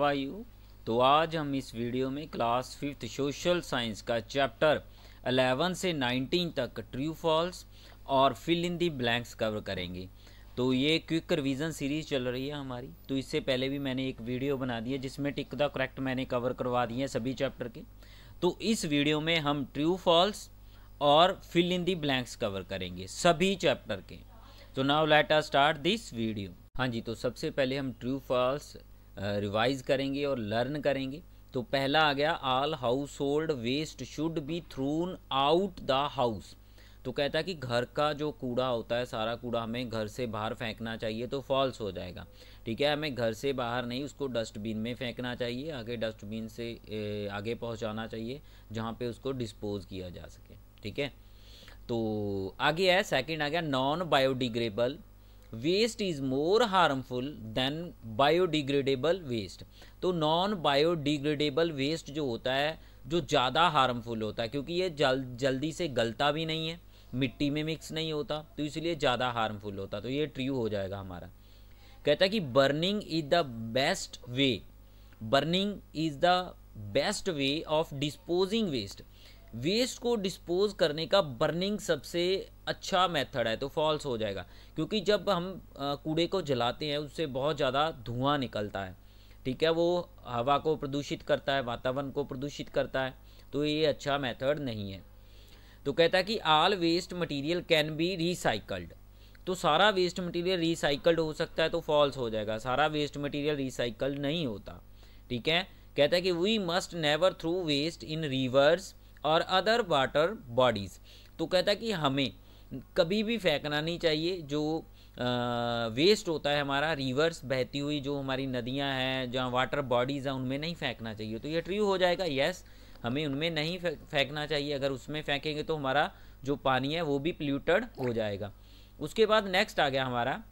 you तो आज हम इस वीडियो में क्लास फिफ्थ सोशल साइंस का चैप्टर 11 से 19 तक ट्रू फॉल्स और fill in the blanks cover करेंगे तो ये क्विक रिवीजन सीरीज चल रही है हमारी तो इससे पहले भी मैंने एक वीडियो बना दी है जिसमें टिक द करेक्ट मैंने कवर करवा दिए हैं सभी चैप्टर के तो इस वीडियो में हम ट्रू फॉल्स और fill in the blanks cover करेंगे सभी चैप्टर के तो now let's start this video हाँ जी तो सबसे पहले हम ट्रू फॉल्स रिवाइज करेंगे और लर्न करेंगे तो पहला आ गया all household waste should be thrown out the house तो कहता है कि घर का जो कूड़ा होता है सारा कूड़ा हमें घर से बाहर फेंकना चाहिए तो फॉल्स हो जाएगा ठीक है हमें घर से बाहर नहीं उसको डस्टबिन में फेंकना चाहिए आगे डस्टबिन से आगे पहुंचाना चाहिए जहाँ पे उसको डिस्पोज किया जा सके ठीक है तो आगे है सेकंड आ गया non biodegradable waste is more harmful than biodegradable waste तो नॉन बायोडिग्रेडेबल वेस्ट जो होता है जो ज़्यादा हार्मफुल होता है क्योंकि ये जल जल्दी से गलता भी नहीं है मिट्टी में मिक्स नहीं होता तो इसलिए ज़्यादा हार्मफुल होता तो ये ट्रू हो जाएगा हमारा कहता है कि burning is the best way burning is the best way of disposing waste waste को डिस्पोज करने का बर्निंग सबसे अच्छा मेथड है तो फॉल्स हो जाएगा क्योंकि जब हम कूड़े को जलाते हैं उससे बहुत ज़्यादा धुआं निकलता है ठीक है वो हवा को प्रदूषित करता है वातावरण को प्रदूषित करता है तो ये अच्छा मेथड नहीं है तो कहता है कि all waste material can be recycled तो सारा वेस्ट मटेरियल रिसाइकल्ड हो सकता है तो फॉल्स हो जाएगा सारा वेस्ट मटेरियल रिसाइकल्ड नहीं होता ठीक है कहता है कि we must never throw waste in rivers और अदर वाटर बॉडीज़ तो कहता है कि हमें कभी भी फेंकना नहीं चाहिए जो आ, वेस्ट होता है हमारा रिवर्स बहती हुई जो हमारी नदियां हैं जहाँ वाटर बॉडीज़ हैं उनमें नहीं फेंकना चाहिए तो ये ट्रू हो जाएगा यस हमें उनमें नहीं फेंकना चाहिए अगर उसमें फेंकेंगे तो हमारा जो पानी है वो भी पोल्यूटेड हो जाएगा उसके बाद नेक्स्ट आ गया हमारा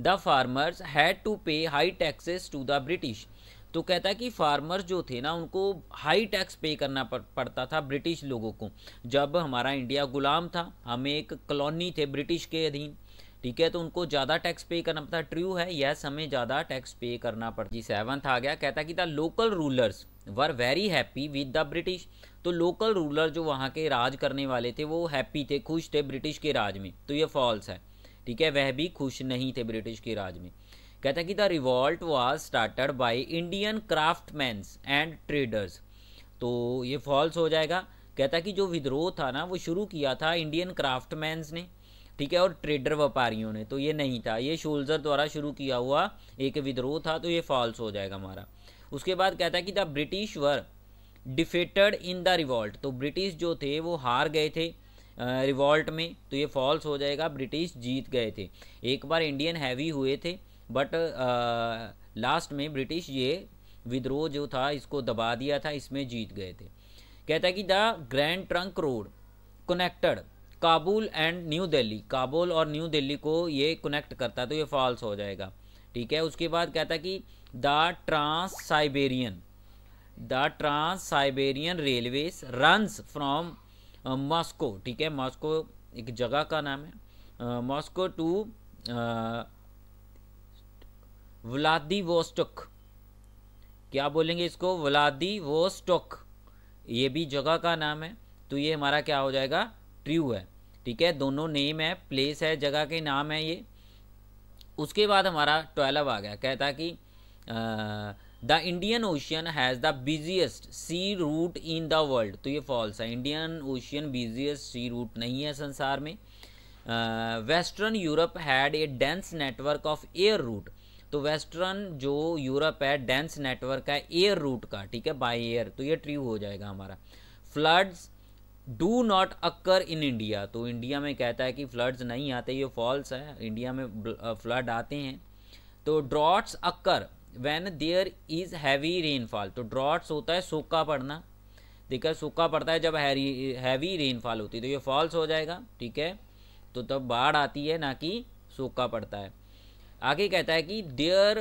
the farmers had to pay high taxes to the British तो कहता है कि फार्मर्स जो थे ना उनको हाई टैक्स पे करना पड़ता था ब्रिटिश लोगों को जब हमारा इंडिया गुलाम था हमें एक कॉलोनी थे ब्रिटिश के अधीन ठीक है तो उनको ज़्यादा टैक्स पे करना पड़ता ट्रू है यस हमें ज़्यादा टैक्स पे करना पड़ता जी सेवन्थ आ गया कहता कि the local rulers were very happy with the British तो लोकल रूलर जो वहाँ के राज करने वाले थे वो हैप्पी थे खुश थे ब्रिटिश के राज में तो ये फॉल्स है ठीक है वह भी खुश नहीं थे ब्रिटिश के राज में कहते हैं कि the revolt was started by Indian craftsmans and traders तो ये फॉल्स हो जाएगा कहता है कि जो विद्रोह था ना वो शुरू किया था इंडियन क्राफ्टमैन्स ने ठीक है और ट्रेडर व्यापारियों ने तो ये नहीं था ये शोल्जर द्वारा शुरू किया हुआ एक विद्रोह था तो ये फॉल्स हो जाएगा हमारा उसके बाद कहता है कि the British were defeated in the revolt तो ब्रिटिश जो थे वो हार गए थे रिवॉल्ट में तो ये फॉल्स हो जाएगा ब्रिटिश जीत गए थे एक बार इंडियन हैवी हुए थे बट लास्ट uh, में ब्रिटिश ये विद्रोह जो था इसको दबा दिया था इसमें जीत गए थे कहता है कि the Grand Trunk Road connected Kabul and New Delhi Kabul और न्यू दिल्ली को ये कनेक्ट करता है तो ये फॉल्स हो जाएगा ठीक है उसके बाद कहता है कि the trans Siberian the trans Siberian railway runs from Moscow ठीक है मॉस्को एक जगह का नाम है मॉस्को टू वोस्टुक क्या बोलेंगे इसको वोस्टुक ये भी जगह का नाम है तो ये हमारा क्या हो जाएगा ट्रू है ठीक है दोनों नेम है प्लेस है जगह के नाम है ये उसके बाद हमारा ट्वेल्व आ गया कहता कि the Indian Ocean has the busiest sea route in the world तो ये फॉल्स है Indian Ocean busiest sea route नहीं है संसार में western Europe had a dense network of air route तो वेस्टर्न जो यूरोप है डेंस नेटवर्क है एयर रूट का ठीक है बाय एयर तो ये ट्रू हो जाएगा हमारा floods do not occur in India तो इंडिया में कहता है कि फ्लड्स नहीं आते ये फॉल्स है इंडिया में फ्लड आते हैं तो droughts occur when there is heavy rainfall तो ड्रॉट्स होता है सूखा पड़ना ठीक है सूखा पड़ता है जब हैवी हैवी रेनफॉल होती है तो ये फॉल्स हो जाएगा ठीक है तो तब बाढ़ आती है ना कि सूखा पड़ता है आगे कहता है कि there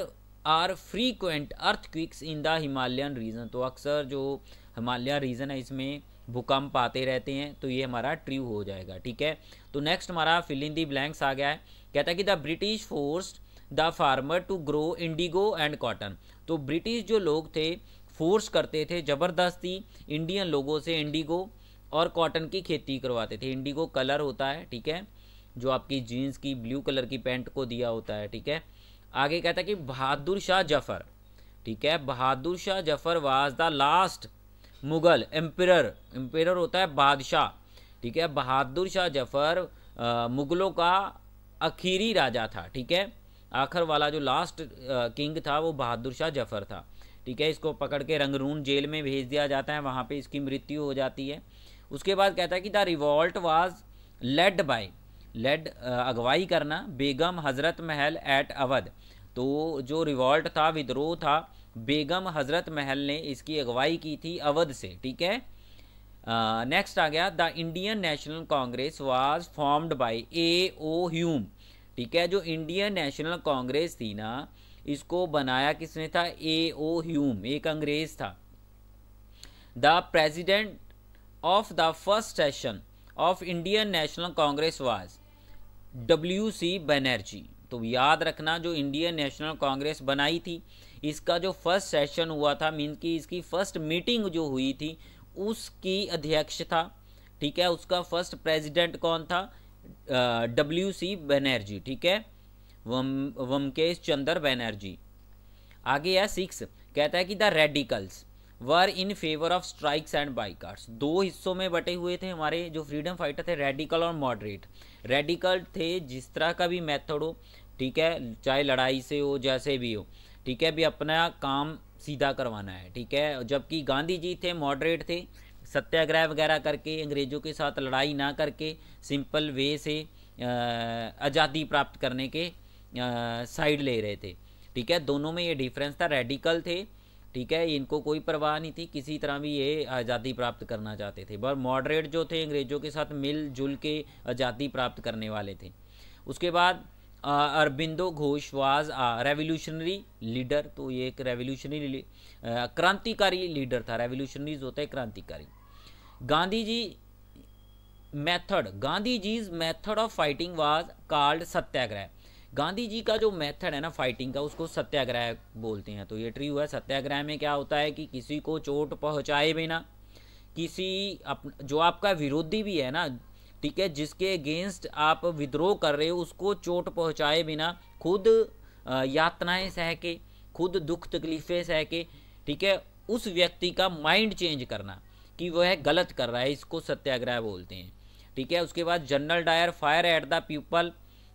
are frequent earthquakes in the Himalayan region तो अक्सर जो हिमालय रीजन है इसमें भूकंप आते रहते हैं तो ये हमारा ट्रू हो जाएगा ठीक है तो नेक्स्ट हमारा फिलिंग दी ब्लैंक्स आ गया है कहता है कि the British force the farmer to grow indigo and cotton तो ब्रिटिश जो लोग थे फोर्स करते थे ज़बरदस्ती इंडियन लोगों से इंडिगो और कॉटन की खेती करवाते थे इंडिगो कलर होता है ठीक है जो आपकी जीन्स की ब्लू कलर की पैंट को दिया होता है ठीक है आगे कहता है कि बहादुर शाह जफर ठीक है Bahadur Shah Zafar was the last Mughal emperor emperor होता है बादशाह ठीक है बहादुर शाह जफर मुगलों का आखिरी राजा था ठीक है आखिर वाला जो लास्ट किंग था वो बहादुर शाह जफर था ठीक है इसको पकड़ के रंगरून जेल में भेज दिया जाता है वहाँ पे इसकी मृत्यु हो जाती है उसके बाद कहता है कि the revolt was led by led अगवाई करना बेगम हज़रत महल एट अवध तो जो रिवॉल्ट था विद्रोह था बेगम हज़रत महल ने इसकी अगवाई की थी अवध से ठीक है नेक्स्ट आ गया the Indian National Congress was formed by A O Hume ठीक है जो इंडियन नेशनल कांग्रेस थी ना इसको बनाया किसने था ए ओ ह्यूम एक अंग्रेज़ था the president of the first session of Indian National Congress was W C Banerjee तो याद रखना जो इंडियन नेशनल कांग्रेस बनाई थी इसका जो फर्स्ट सेशन हुआ था मीन की इसकी फर्स्ट मीटिंग जो हुई थी उसकी अध्यक्ष था ठीक है उसका फर्स्ट प्रेसिडेंट कौन था डब्ल्यू सी बनर्जी ठीक है वम वमकेश चंद्र बनर्जी आगे है सिक्स कहता है कि the radicals were in favour of strikes and boycotts दो हिस्सों में बटे हुए थे हमारे जो फ्रीडम फाइटर थे रेडिकल और मॉडरेट रेडिकल थे जिस तरह का भी मेथड हो ठीक है चाहे लड़ाई से हो जैसे भी हो ठीक है भी अपना काम सीधा करवाना है ठीक है जबकि गांधी जी थे मॉडरेट थे सत्याग्रह वगैरह करके अंग्रेज़ों के साथ लड़ाई ना करके सिंपल वे से आज़ादी प्राप्त करने के साइड ले रहे थे ठीक है दोनों में ये डिफरेंस था रेडिकल थे ठीक है इनको कोई परवाह नहीं थी किसी तरह भी ये आज़ादी प्राप्त करना चाहते थे पर मॉडरेट जो थे अंग्रेज़ों के साथ मिलजुल के आज़ादी प्राप्त करने वाले थे उसके बाद Aurobindo Ghosh was revolutionary leader तो ये एक रेवोल्यूशनरी क्रांतिकारी लीडर था रेवोल्यूशनरीज होता है क्रांतिकारी Gandhi ji method Gandhi ji's method of fighting was called satyagraha Gandhi ji का जो मेथड है ना फाइटिंग का उसको सत्याग्रह बोलते हैं तो ये ट्री है सत्याग्रह में क्या होता है कि किसी को चोट पहुँचाए बिना किसी अप, जो आपका विरोधी भी है ना ठीक है जिसके अगेंस्ट आप विद्रोह कर रहे हो उसको चोट पहुँचाए बिना खुद यातनाएं सह के खुद दुख तकलीफ़ें सह के ठीक है उस व्यक्ति का माइंड चेंज करना कि वह गलत कर रहा है इसको सत्याग्रह बोलते हैं ठीक है उसके बाद General Dyer fire at the people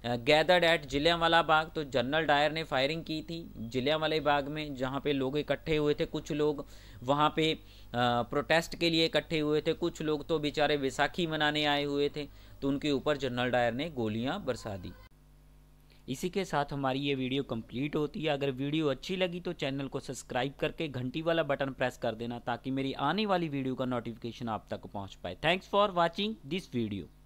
gathered at Jallianwala Bagh तो जनरल डायर ने फायरिंग की थी जिलियावाले बाग में जहाँ पे लोग इकट्ठे हुए थे कुछ लोग वहाँ पे प्रोटेस्ट के लिए इकट्ठे हुए थे कुछ लोग तो बेचारे विसाखी मनाने आए हुए थे तो उनके ऊपर जनरल डायर ने गोलियाँ बरसा दी इसी के साथ हमारी ये वीडियो कंप्लीट होती है अगर वीडियो अच्छी लगी तो चैनल को सब्सक्राइब करके घंटी वाला बटन प्रेस कर देना ताकि मेरी आने वाली वीडियो का नोटिफिकेशन आप तक पहुंच पाए thanks for watching this video